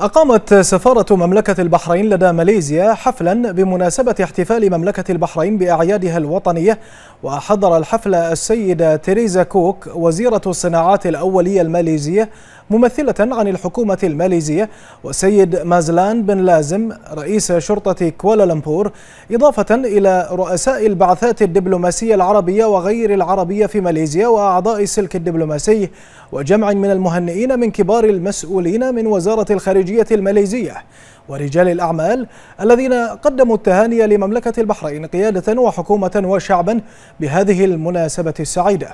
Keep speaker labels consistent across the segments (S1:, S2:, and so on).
S1: أقامت سفارة مملكة البحرين لدى ماليزيا حفلا بمناسبة احتفال مملكة البحرين بأعيادها الوطنية وحضر الحفل السيدة تيريزا كوك وزيرة الصناعات الأولية الماليزية ممثلة عن الحكومة الماليزية والسيد مازلان بن لازم رئيس شرطة كوالالمبور إضافة إلى رؤساء البعثات الدبلوماسية العربية وغير العربية في ماليزيا وأعضاء السلك الدبلوماسي وجمع من المهنئين من كبار المسؤولين من وزارة الخارجية الماليزية ورجال الأعمال الذين قدموا التهاني لمملكة البحرين قيادة وحكومة وشعبا بهذه المناسبة السعيدة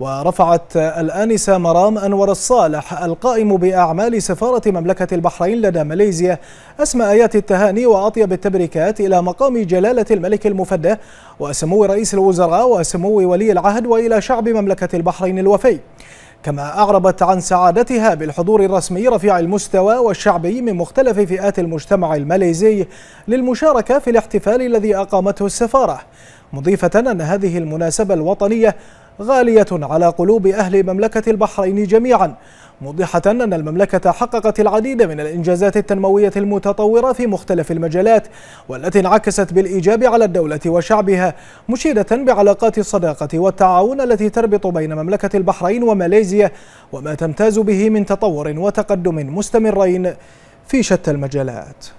S1: ورفعت الآنسة مرام أنور الصالح القائم بأعمال سفارة مملكة البحرين لدى ماليزيا أسمى آيات التهاني وأطيب التبريكات إلى مقام جلالة الملك المفدى وسمو رئيس الوزراء وسمو ولي العهد وإلى شعب مملكة البحرين الوفي كما أعربت عن سعادتها بالحضور الرسمي رفيع المستوى والشعبي من مختلف فئات المجتمع الماليزي للمشاركة في الاحتفال الذي أقامته السفارة مضيفة أن هذه المناسبة الوطنية غالية على قلوب أهل مملكة البحرين جميعا موضحة أن المملكة حققت العديد من الإنجازات التنموية المتطورة في مختلف المجالات والتي انعكست بالإيجاب على الدولة وشعبها مشيدة بعلاقات الصداقة والتعاون التي تربط بين مملكة البحرين وماليزيا وما تمتاز به من تطور وتقدم مستمرين في شتى المجالات